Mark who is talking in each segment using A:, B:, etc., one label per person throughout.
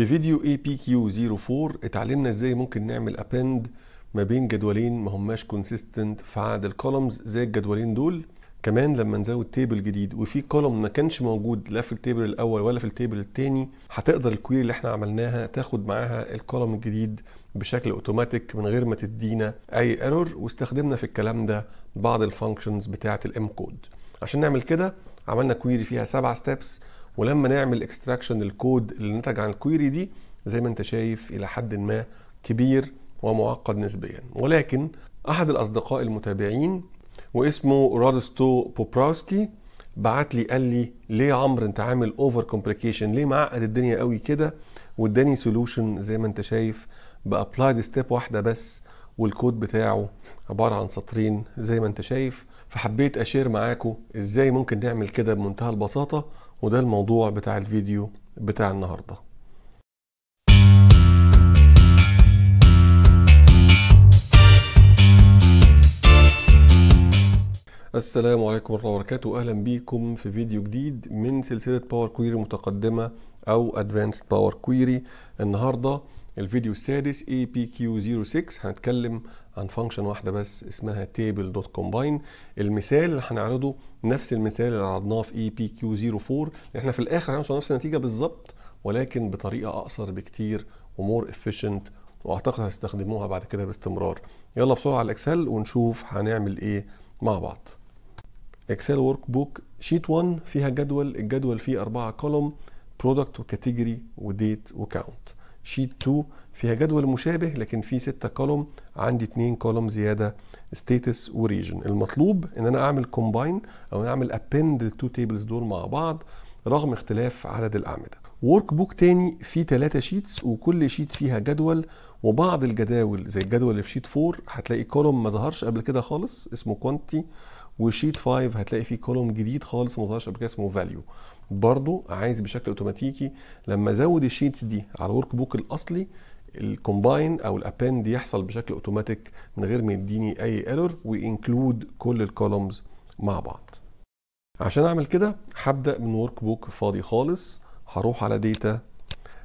A: في فيديو اي بي كيو 04 اتعلمنا ازاي ممكن نعمل ابند ما بين جدولين ما هماش كونسيستنت في عدد الكولمز زي الجدولين دول كمان لما نزود تيبل جديد وفي كولوم ما كانش موجود لا في التيبل الاول ولا في التيبل الثاني هتقدر الكويري اللي احنا عملناها تاخد معاها الكولوم الجديد بشكل اوتوماتيك من غير ما تدينا اي ايرور واستخدمنا في الكلام ده بعض الفانكشنز بتاعه الام كود عشان نعمل كده عملنا كويري فيها سبع ستيبس ولما نعمل اكستراكشن الكود اللي نتج عن الكويري دي زي ما انت شايف الى حد ما كبير ومعقد نسبيا ولكن احد الاصدقاء المتابعين واسمه رادستو بوبراوسكي بعت لي قال لي ليه يا عمرو انت عامل اوفر كومبليكيشن ليه معقد الدنيا قوي كده واداني سولوشن زي ما انت شايف بابلايد ستيب واحده بس والكود بتاعه عباره عن سطرين زي ما انت شايف فحبيت اشير معاكم ازاي ممكن نعمل كده بمنتهى البساطه وده الموضوع بتاع الفيديو بتاع النهارده السلام عليكم ورحمه الله وبركاته اهلا بيكم في فيديو جديد من سلسله باور كويري متقدمه او ادفانسد باور كويري النهارده الفيديو السادس APQ06 هنتكلم عن فانكشن واحده بس اسمها تيبل دوت كومباين المثال اللي هنعرضه نفس المثال اللي عرضناه في اي بي كيو 04 احنا في الاخر هنوصل نفس النتيجه بالظبط ولكن بطريقه اقصر بكتير ومور افيشنت واعتقد هستخدموها بعد كده باستمرار يلا بسرعه على الاكسل ونشوف هنعمل ايه مع بعض اكسل ورك بوك شيت 1 فيها جدول الجدول فيه اربعه كولوم برودكت وكاتيجوري وديت وكاونت شيت 2 فيها جدول مشابه لكن في ستة كولوم عندي اتنين كولوم زياده و وريجن المطلوب ان انا اعمل كومباين او اعمل ابند التو تيبلز دول مع بعض رغم اختلاف عدد الاعمده ورك بوك تاني فيه ثلاثة شيتس وكل شيت فيها جدول وبعض الجداول زي الجدول اللي في شيت 4 هتلاقي كولوم ما ظهرش قبل كده خالص اسمه كوانتي وشيت 5 هتلاقي فيه كولوم جديد خالص ما ظهرش قبل كده اسمه فاليو برضو عايز بشكل اوتوماتيكي لما ازود الشيتس دي على الورك بوك الاصلي الكومباين او الابند يحصل بشكل اوتوماتيك من غير ما يديني اي ايرور وانكلود كل الكولومز مع بعض عشان اعمل كده هبدا من ورك بوك فاضي خالص هروح على داتا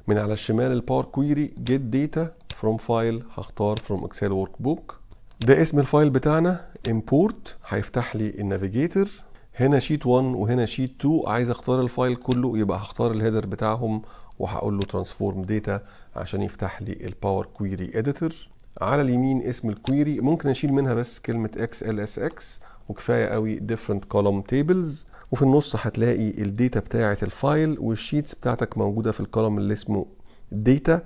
A: من على الشمال الباور كويري جيت داتا فروم فايل هختار فروم اكسل ورك بوك ده اسم الفايل بتاعنا امبورت هيفتح لي النافيجيتور هنا شيت 1 وهنا شيت 2 عايز اختار الفايل كله يبقى هختار الهيدر بتاعهم وهقول له ترانسفورم داتا عشان يفتح لي الباور كويري اديتور على اليمين اسم الكويري ممكن اشيل منها بس كلمه اكس ال اس اكس وكفايه قوي different column tables وفي النص هتلاقي الداتا بتاعه الفايل والشيتس بتاعتك موجوده في الكولوم اللي اسمه داتا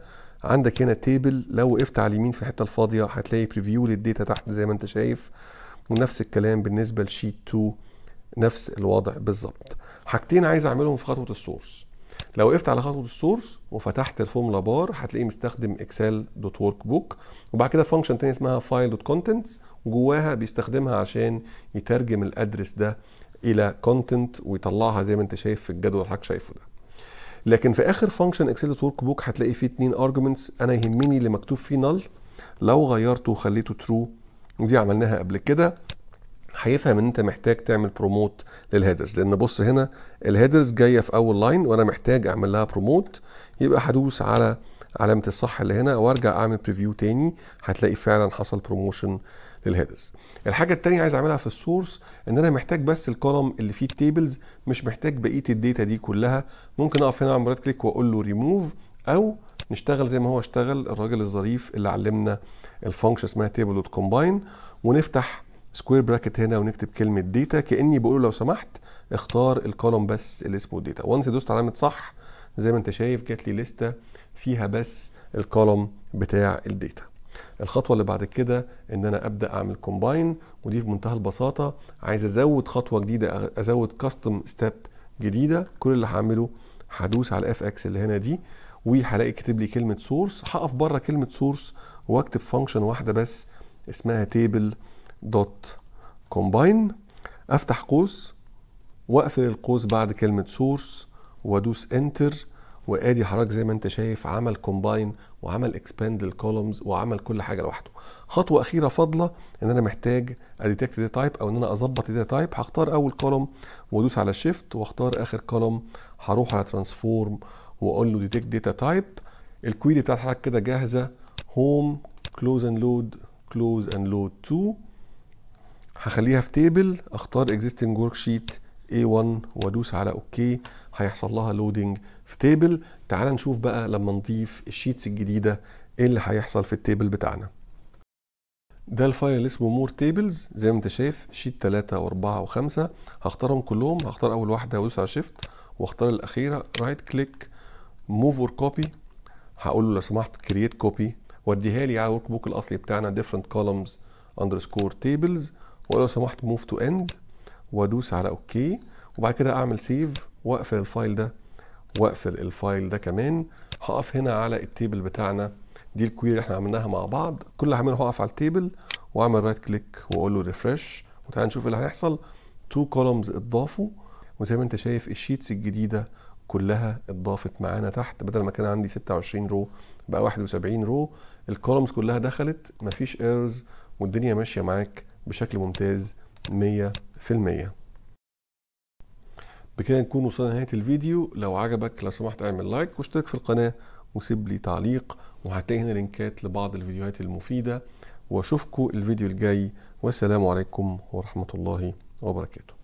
A: عندك هنا تيبل لو وقفت على اليمين في الحته الفاضيه هتلاقي بريفيو للداتا تحت زي ما انت شايف ونفس الكلام بالنسبه لشيت 2 نفس الوضع بالظبط حاجتين عايز اعملهم في خطوه السورس لو وقفت على خطوه السورس وفتحت الفورمولا بار هتلاقيه مستخدم اكسل دوت ورك بوك وبعد كده فانكشن تاني اسمها فايل دوت كونتنتس جواها بيستخدمها عشان يترجم الادرس ده الى كونتنت ويطلعها زي ما انت شايف في الجدول اللي حضرتك شايفه ده لكن في اخر فانكشن اكسل دوت ورك بوك هتلاقي فيه اتنين ارجمنتس انا يهمني اللي مكتوب فيه نل لو غيرته وخليته ترو ودي عملناها قبل كده هيفهم ان انت محتاج تعمل بروموت للهيدرز لان بص هنا الهيدرز جايه في اول لاين وانا محتاج اعمل لها بروموت يبقى هدوس على علامه الصح اللي هنا وارجع اعمل بريفيو تاني هتلاقي فعلا حصل بروموشن للهيدرز الحاجه الثانيه عايز اعملها في السورس ان انا محتاج بس الكولم اللي فيه التيبلز مش محتاج بقيه الداتا دي كلها ممكن اقف هنا اعمل رايت كليك واقول له ريموف او نشتغل زي ما هو اشتغل الراجل الظريف اللي علمنا الفانكشن اسمها تيبل كومباين ونفتح سكوير براكت هنا ونكتب كلمه ديتا كاني بقول لو سمحت اختار الكولوم بس اللي اسمه ديتا وانس دوست علامه صح زي ما انت شايف جات لي لسته فيها بس الكولوم بتاع الديتا الخطوه اللي بعد كده ان انا ابدا اعمل كومباين ودي في منتهى البساطه عايز ازود خطوه جديده ازود كاستم ستيب جديده كل اللي هعمله هدوس على الاف اكس اللي هنا دي وهلاقي كاتب لي كلمه سورس هقف بره كلمه سورس واكتب فانكشن واحده بس اسمها تيبل دوت كومباين افتح قوس واقفل القوس بعد كلمه سورس وادوس انتر وادي حضرتك زي ما انت شايف عمل كومباين وعمل اكسباند للكولومز وعمل كل حاجه لوحده خطوه اخيره فاضله ان انا محتاج اديتكت داتا تايب او ان انا اظبط الداتا تايب هختار اول كولوم وادوس على شيفت واختار اخر كولوم هروح على ترانسفورم واقول له ديتكت داتا تايب الكويري بتاعت حضرتك كده جاهزه هوم كلوز اند لود كلوز اند لود 2 هخليها في تيبل اختار ورك شيت A1 وادوس على اوكي هيحصل لها لودنج في تيبل تعال نشوف بقى لما نضيف الشيتس الجديده ايه اللي هيحصل في التيبل بتاعنا ده الفايل اللي اسمه مور تيبلز زي ما انت شايف شيت 3 و4 و5 هختارهم كلهم هختار اول واحده وادوس على شيفت واختار الاخيره رايت كليك موف اور كوبي هقول له لو سمحت كرييت كوبي واديها لي على الورك بوك الاصلي بتاعنا ديفرنت كولومز اندرسكور تيبلز ولو سمحت موف تو اند وادوس على اوكي وبعد كده اعمل سيف واقفل الفايل ده واقفل الفايل ده كمان هقف هنا على التيبل بتاعنا دي الكوير اللي احنا عملناها مع بعض كل اللي هعمله هقف على التيبل واعمل رايت كليك واقول له ريفرش وتعالى نشوف اللي هيحصل تو كولومز اتضافوا وزي ما انت شايف الشيتس الجديده كلها اتضافت معانا تحت بدل ما كان عندي 26 رو بقى 71 رو الكولومز كلها دخلت مفيش ايرز والدنيا ماشيه معاك بشكل ممتاز 100% بكده نكون وصلنا لنهايه الفيديو لو عجبك لو سمحت اعمل لايك واشترك في القناه وسيب لي تعليق وهتلاقي هنا لينكات لبعض الفيديوهات المفيده واشوفكم الفيديو الجاي والسلام عليكم ورحمه الله وبركاته